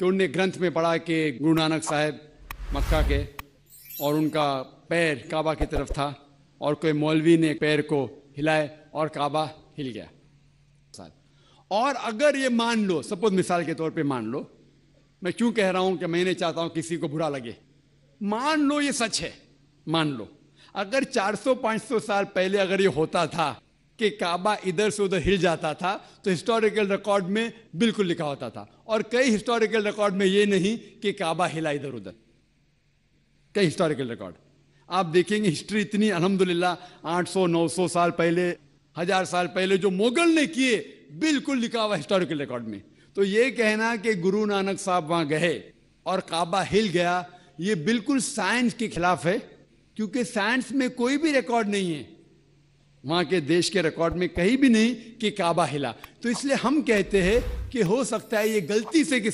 तो उनने ग्रंथ में पढ़ा कि गुरु नानक साहेब मक्का के और उनका पैर काबा की तरफ था और कोई मौलवी ने पैर को हिलाए और काबा हिल गया और अगर ये मान लो सपोज मिसाल के तौर पे मान लो मैं क्यों कह रहा हूं कि मैं नहीं चाहता हूं किसी को बुरा लगे मान लो ये सच है मान लो अगर 400-500 साल पहले अगर ये होता था कि काबा इधर से उधर हिल जाता था तो हिस्टोरिकल रिकॉर्ड में बिल्कुल लिखा होता था और कई हिस्टोरिकल रिकॉर्ड में ये नहीं कि काबा हिला इधर उधर कई हिस्टोरिकल रिकॉर्ड आप देखेंगे हिस्ट्री इतनी अलहमदिल्ला 800 900 साल पहले हजार साल पहले जो मुगल ने किए बिल्कुल लिखा हुआ हिस्टोरिकल रिकॉर्ड में तो ये कहना कि गुरु नानक साहब वहां गए और काबा हिल गया ये बिल्कुल साइंस के खिलाफ है क्योंकि साइंस में कोई भी रिकॉर्ड नहीं है वहाँ के देश के रिकॉर्ड में कहीं भी नहीं कि काबा हिला तो इसलिए हम कहते हैं कि हो सकता है ये गलती से किसी